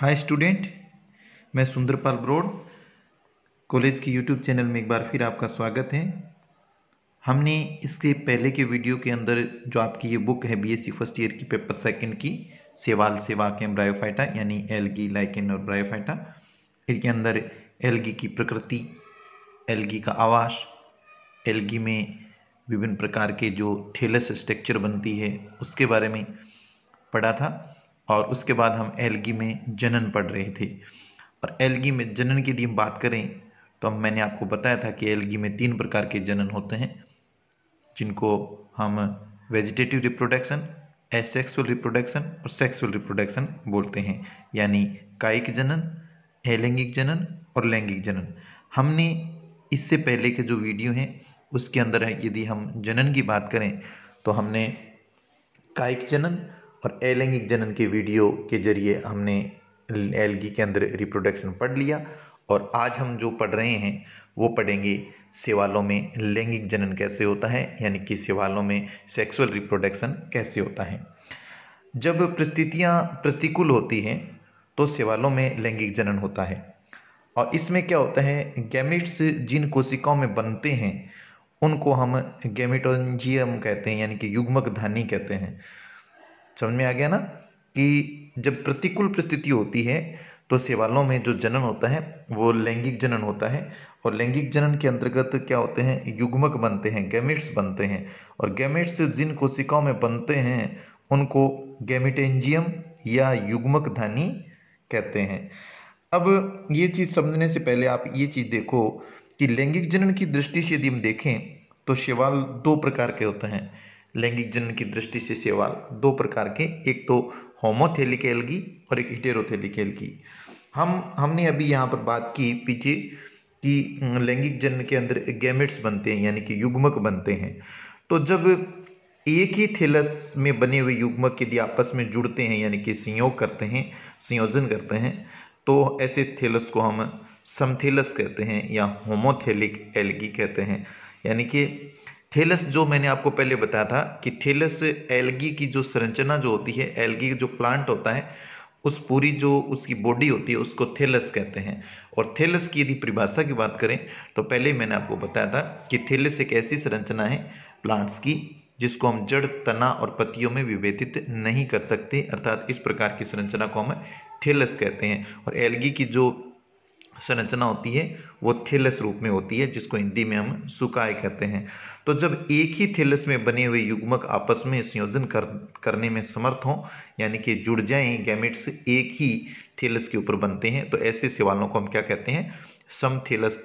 हाय student मैं सुंदरपाल ब्रोड college की यूट्यूब चैनल में एक बार फिर आपका स्वागत है हमने इसके पहले के वीडियो के अंदर जो आपकी ये बुक है बीएससी फर्स्ट ईयर की पेपर सेकंड की सेवाल सेवा के ब्रायोफाइटा यानी एलगी लाइकेन और ब्रायोफाइटा इनके अंदर एलगी की प्रकृति एलगी का आवास एलगी में विभिन्न प्रकार के जो थेलस स्ट्रक्चर बनती है उसके बारे में पढ़ा था और उसके बाद हम एलगी में जनन पढ़ रहे थे और एलगी में जनन की यदि हम बात करें तो हम मैंने आपको बताया था कि एलगी में तीन प्रकार के जनन होते हैं जिनको हम वेजिटेटिव रिप्रोडक्शन एसेक्सुअल रिप्रोडक्शन और सेक्सुअल रिप्रोडक्शन बोलते हैं यानी कायिक जनन अलैंगिक जनन और लैंगिक जनन हमने इससे पहले के जो वीडियो हैं उसके अंदर है यदि हम जनन की बात करें तो हमने कायिक जनन और एलैंगिक जनन के वीडियो के जरिए हमने एलगी के अंदर रिप्रोडक्शन पढ़ लिया और आज हम जो पढ़ रहे हैं वो पढ़ेंगे सेवालों में लैंगिक जनन कैसे होता है यानी कि सेवालों में सेक्सुअल रिप्रोडक्शन कैसे होता है जब परिस्थितियाँ प्रतिकूल होती हैं तो सेवालों में लैंगिक जनन होता है और इसमें क्या होता है गैमिट्स जिन कोशिकाओं में बनते हैं उनको हम गैमिटोजियम कहते हैं यानी कि युग्मक धानी कहते हैं समझ में आ गया ना कि जब प्रतिकूल परिस्थिति होती है तो सेवालों में जो जनन होता है वो लैंगिक जनन होता है और लैंगिक जनन के अंतर्गत क्या होते हैं युग्मक बनते हैं गैमिट्स बनते हैं और गैमिट्स जिन कोशिकाओं में बनते हैं उनको गैमिटेंजियम या युग्मक धानी कहते हैं अब ये चीज़ समझने से पहले आप ये चीज़ देखो कि लैंगिक जनन की दृष्टि से यदि हम देखें तो शिवाल दो प्रकार के होते हैं लैंगिक जनन की दृष्टि से सेवाल दो प्रकार के एक तो होमोथेलिक एल्गी और एक हिटेरोथेलिक एल्गी हम हमने अभी यहाँ पर बात की पीछे कि लैंगिक जन्म के अंदर गैमेट्स बनते हैं यानी कि युग्मक बनते हैं तो जब एक ही थेलस में बने हुए युग्मक यदि आपस में जुड़ते हैं यानी कि संयोग करते हैं संयोजन करते हैं तो ऐसे थेलस को हम समथेलस कहते हैं या होमोथेलिक एल्गी कहते हैं यानी कि थेलस जो मैंने आपको पहले बताया था कि थेलस एलगी की जो संरचना जो होती है एलगी जो प्लांट होता है उस पूरी जो उसकी बॉडी होती है उसको थेलस कहते हैं और थेलस की यदि परिभाषा की बात करें तो पहले मैंने आपको बताया था कि थेलस एक ऐसी संरचना है प्लांट्स की जिसको हम जड़ तना और पत्तियों में विभेदित नहीं कर सकते अर्थात इस प्रकार की संरचना को हम थेलस कहते हैं और एलगी की जो संरचना होती है वो थेलस रूप में होती है जिसको हिंदी में हम सुकाय कहते हैं तो जब एक ही थेलस में बने हुए युग्मक आपस में संयोजन कर करने में समर्थ हों यानी कि जुड़ जाएं गैमेट्स एक ही थेलस के ऊपर बनते हैं तो ऐसे सेवालों को हम क्या कहते हैं समथेलस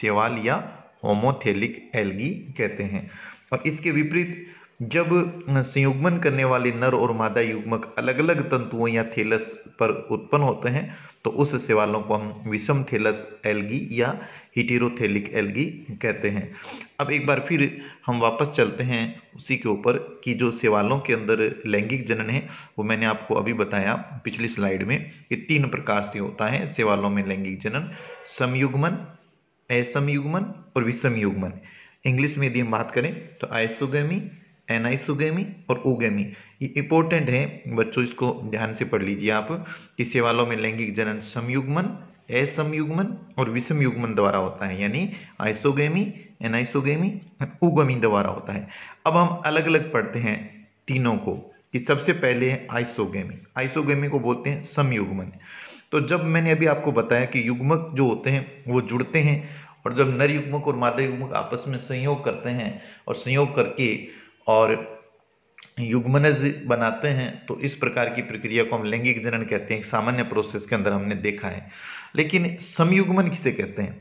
सेवाल या होमोथेलिक एल्गी कहते हैं और इसके विपरीत जब संयुग्मन करने वाले नर और मादा युग्मक अलग अलग तंतुओं या थेलस पर उत्पन्न होते हैं तो उस सेवालों को हम विषम थेलस एल्गी या हिटीरोथेलिक एल्गी कहते हैं अब एक बार फिर हम वापस चलते हैं उसी के ऊपर कि जो सेवालों के अंदर लैंगिक जनन है वो मैंने आपको अभी बताया पिछली स्लाइड में ये तीन प्रकार से होता है सेवालों में लैंगिक जनन समयुग्मन असमयुग्मन और विषम युग्मन इंग्लिश में यदि हम बात करें तो आइसोगेमी एनाइसुगेमी और ओगेमी ये इंपॉर्टेंट है बच्चों इसको ध्यान से पढ़ लीजिए आप किसी वालों में लैंगिक जनन संयुग्मन असमयुग्मन और विषमयुग्मन द्वारा होता है यानी आइसोगेमी एनाइसोगेमी उगमी द्वारा होता है अब हम अलग अलग पढ़ते हैं तीनों को कि सबसे पहले है आइसोगेमी आइसोगेमी को बोलते हैं संयुग्मन तो जब मैंने अभी आपको बताया कि युग्मक जो होते हैं वो जुड़ते हैं और जब नर युग्मक और मादा युग्मक आपस में संयोग करते हैं और संयोग करके और युग्मनज बनाते हैं तो इस प्रकार की प्रक्रिया को हम लैंगिक जनन कहते हैं सामान्य प्रोसेस के अंदर हमने देखा है लेकिन समयुग्मन किसे कहते हैं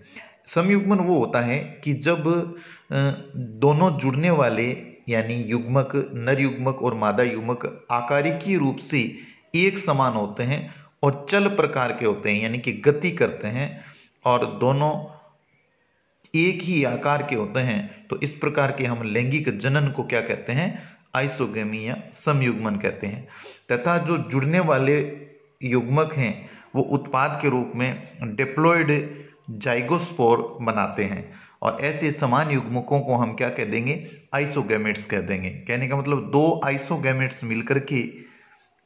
समयुग्मन वो होता है कि जब दोनों जुड़ने वाले यानी युग्मक नर युग्मक और मादा युग्मक आकारिकी रूप से एक समान होते हैं और चल प्रकार के होते हैं यानी कि गति करते हैं और दोनों एक ही आकार के होते हैं तो इस प्रकार के हम लैंगिक जनन को क्या कहते हैं आइसोगेमी या समयुग्मन कहते हैं तथा जो जुड़ने वाले युग्मक हैं वो उत्पाद के रूप में डिप्लोइड जाइगोस्पोर बनाते हैं और ऐसे समान युग्मकों को हम क्या कह देंगे आइसोगेमेट्स कह देंगे कहने का मतलब दो आइसोगेमेट्स मिलकर के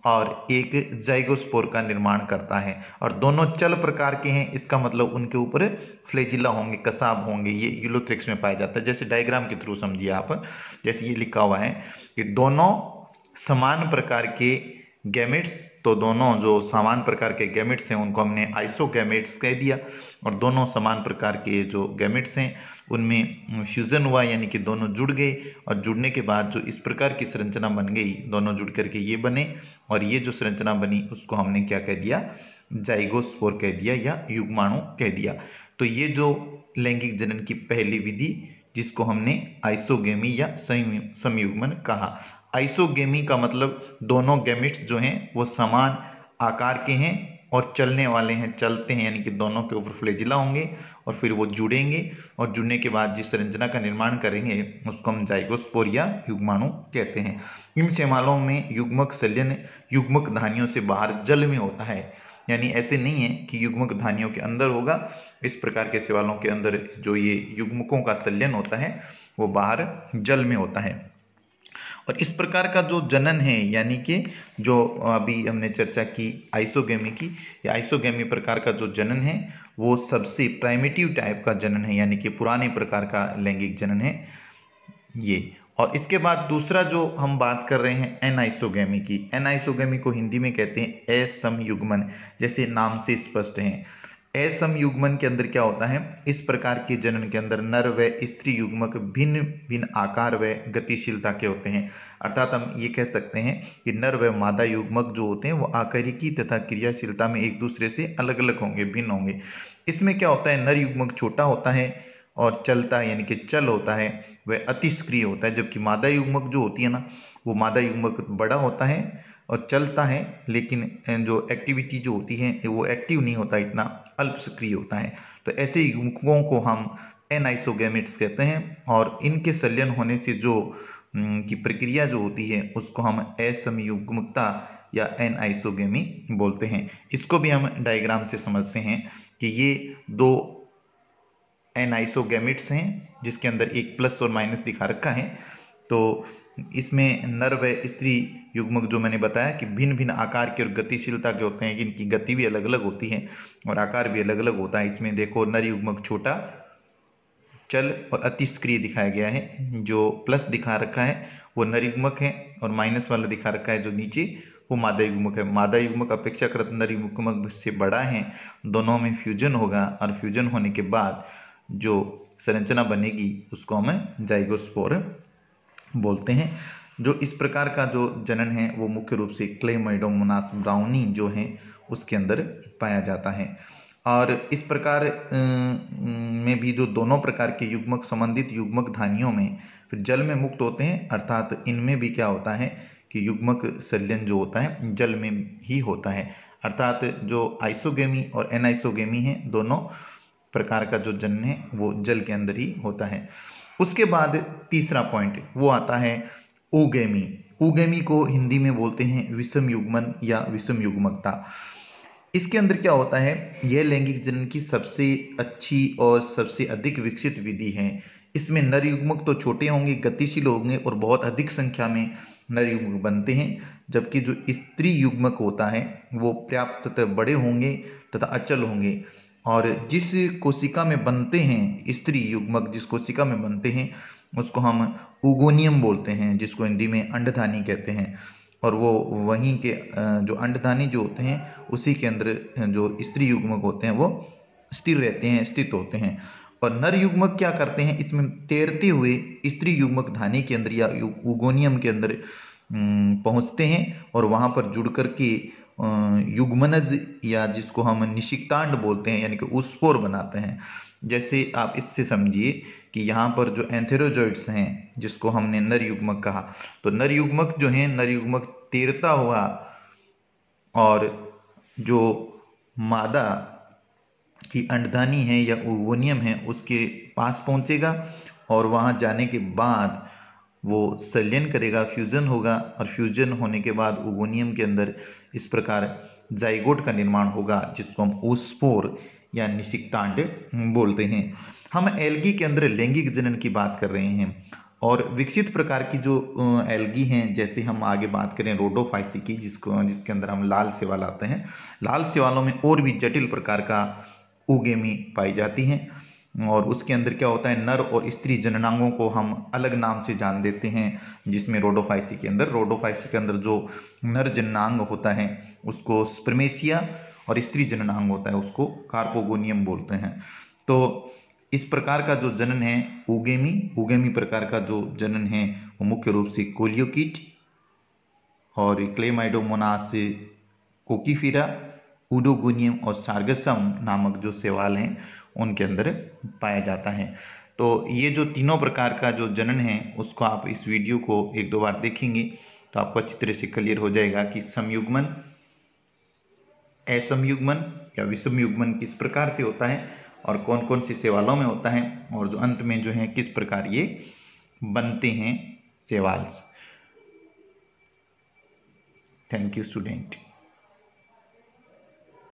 और एक जाइगोस्पोर का निर्माण करता है और दोनों चल प्रकार के हैं इसका मतलब उनके ऊपर फ्लेजिला होंगे कसाब होंगे ये यूलोथ्रिक्स में पाया जाता है जैसे डायग्राम के थ्रू समझिए आप जैसे ये लिखा हुआ है कि दोनों समान प्रकार के गैमेट्स तो दोनों जो समान प्रकार के गैमेट्स हैं उनको हमने आइसो गैमेट्स कह दिया और दोनों समान प्रकार के जो गैमेट्स हैं उनमें फ्यूज़न हुआ यानी कि दोनों जुड़ गए और जुड़ने के बाद जो इस प्रकार की संरचना बन गई दोनों जुड़ करके ये बने और ये जो संरचना बनी उसको हमने क्या कह दिया जाइगोस्पोर कह दिया या युग्माणु कह दिया तो ये जो लैंगिक जनन की पहली विधि जिसको हमने आइसोगेमी या संयुग्मन कहा आइसोगेमी का मतलब दोनों गेमिट्स जो हैं वो समान आकार के हैं और चलने वाले हैं चलते हैं यानी कि दोनों के ऊपर फ्लेजिला होंगे और फिर वो जुड़ेंगे और जुड़ने के बाद जिस संरचना का निर्माण करेंगे उसको हम जाइगोस्पोरिया युग्माणु कहते हैं इन शैमालों में युग्मक सल्यन युग्मक धानियों से बाहर जल में होता है यानी ऐसे नहीं है कि युग्मक धानियों के अंदर होगा इस प्रकार के सेवालों के अंदर जो ये युग्मकों का सल्यन होता है वो बाहर जल में होता है और इस प्रकार का जो जनन है यानी कि जो अभी हमने चर्चा की आइसोगेमी की या आइसोगेमी प्रकार का जो जनन है वो सबसे प्राइमेटिव टाइप का जनन है यानी कि पुराने प्रकार का लैंगिक जनन है ये और इसके बाद दूसरा जो हम बात कर रहे हैं एन आइसोगेमी की एन आइसोगेमी को हिंदी में कहते हैं असमयुग्मन जैसे नाम से स्पष्ट हैं असम युग्मन के अंदर क्या होता है इस प्रकार के जनन के अंदर नर व स्त्री युग्मक भिन्न भिन्न आकार व गतिशीलता के होते हैं अर्थात हम ये कह सकते हैं कि नर व मादा युग्मक जो होते हैं वो आकारिकी तथा क्रियाशीलता में एक दूसरे से अलग अलग होंगे भिन्न होंगे इसमें क्या होता है नर युग्मक छोटा होता है और चलता यानी कि चल होता है वह अतिष्क्रिय होता है जबकि मादा युग्मक जो होती है ना वो मादा युग्मक बड़ा होता है और चलता है लेकिन जो एक्टिविटी जो होती है वो एक्टिव नहीं होता इतना अल्प सक्रिय होता है तो ऐसे युवकों को हम एनाइसोगेमेट्स कहते हैं और इनके संलयन होने से जो की प्रक्रिया जो होती है उसको हम असमयुग्मता या एन आइसोगेमी बोलते हैं इसको भी हम डायग्राम से समझते हैं कि ये दो एन आइसोगेमिट्स हैं जिसके अंदर एक प्लस और माइनस दिखा रखा है तो इसमें नर व स्त्री युग्मक जो मैंने बताया कि भिन्न भिन्न आकार के और गतिशीलता के होते हैं कि इनकी गति भी अलग अलग होती है और आकार भी अलग अलग होता है इसमें देखो नर युग्मक छोटा चल और अतिस्क्रिय दिखाया गया है जो प्लस दिखा रखा है वो नर युग्मक है और माइनस वाला दिखा रखा है जो नीचे वो मादा युग्मक है मादा युग्मक अपेक्षाकृत नर युग्मक से बड़ा है दोनों में फ्यूजन होगा और फ्यूजन होने के बाद जो संरचना बनेगी उसको हम जाइगोस्पोर बोलते हैं जो इस प्रकार का जो जनन है वो मुख्य रूप से क्लेमाइडोमोनास ब्राउनी जो है उसके अंदर पाया जाता है और इस प्रकार में भी जो दोनों प्रकार के युग्मक संबंधित युग्मक धानियों में फिर जल में मुक्त होते हैं अर्थात इनमें भी क्या होता है कि युग्मक सल्यन जो होता है जल में ही होता है अर्थात जो आइसोगेमी और एनआइसोगेमी है दोनों प्रकार का जो जन्म है वो जल के अंदर ही होता है उसके बाद तीसरा पॉइंट वो आता है ओगेमी ओगेमी को हिंदी में बोलते हैं विषम युग्मन या विषम युग्मकता इसके अंदर क्या होता है यह लैंगिक जनन की सबसे अच्छी और सबसे अधिक विकसित विधि है इसमें नर युग्मक तो छोटे होंगे गतिशील होंगे और बहुत अधिक संख्या में नर युग्मक बनते हैं जबकि जो स्त्री युग्मक होता है वो पर्याप्त बड़े होंगे तथा अचल होंगे और जिस कोशिका में बनते हैं स्त्री युग्मक जिस कोशिका में बनते हैं उसको हम उगोनियम बोलते हैं जिसको हिंदी में अंडधानी कहते हैं और वो वहीं के जो अंडधानी जो होते हैं उसी के अंदर जो स्त्री युग्मक होते हैं वो स्थिर रहते हैं स्थित होते हैं और नर युग्मक क्या करते हैं इसमें तैरते हुए स्त्री युग्मक धानी के अंदर या उगोनियम के अंदर पहुंचते हैं और वहाँ पर जुड़ कर के युग्मनज या जिसको हम निशिकतांड बोलते हैं यानी कि उस्पोर बनाते हैं जैसे आप इससे समझिए कि यहाँ पर जो एंथेरोजॉइड्स हैं जिसको हमने नर युग्मक कहा तो नर युग्मक जो हैं नर युग्मक तैरता हुआ और जो मादा की अंडधानी है या ओवोनियम है उसके पास पहुँचेगा और वहाँ जाने के बाद वो सलियन करेगा फ्यूज़न होगा और फ्यूज़न होने के बाद ओगोनियम के अंदर इस प्रकार जाइगोट का निर्माण होगा जिसको हम ओस्पोर या निशिकतांड बोलते हैं हम एलगी के अंदर लैंगिक जनन की बात कर रहे हैं और विकसित प्रकार की जो एलगी हैं जैसे हम आगे बात करें रोडोफाइसी की जिसको जिसके अंदर हम लाल सेवाल आते हैं लाल सेवालों में और भी जटिल प्रकार का उगेमी पाई जाती हैं और उसके अंदर क्या होता है नर और स्त्री जननांगों को हम अलग नाम से जान देते हैं जिसमें रोडोफाइसी के अंदर रोडोफाइसी के अंदर जो नर जननांग होता है उसको स्प्रमेसिया और स्त्री जननांग होता है उसको कार्पोगोनियम बोलते हैं तो इस प्रकार का जो जनन है उगेमी उगेमी प्रकार का जो जनन है वो मुख्य रूप से कोलियोकिट और क्लेमाइडोमोनास कोकीफिरा उडोगोनियम और सार्गसम नामक जो सेवाल हैं उनके अंदर पाया जाता है तो ये जो तीनों प्रकार का जो जनन है उसको आप इस वीडियो को एक दो बार देखेंगे तो आपको अच्छी तरह से क्लियर हो जाएगा कि संयुग्मन असमयुग्मन या विषमयुग्मन किस प्रकार से होता है और कौन कौन सी सेवालों में होता है और जो अंत में जो है किस प्रकार ये बनते हैं सेवाल्स थैंक यू स्टूडेंट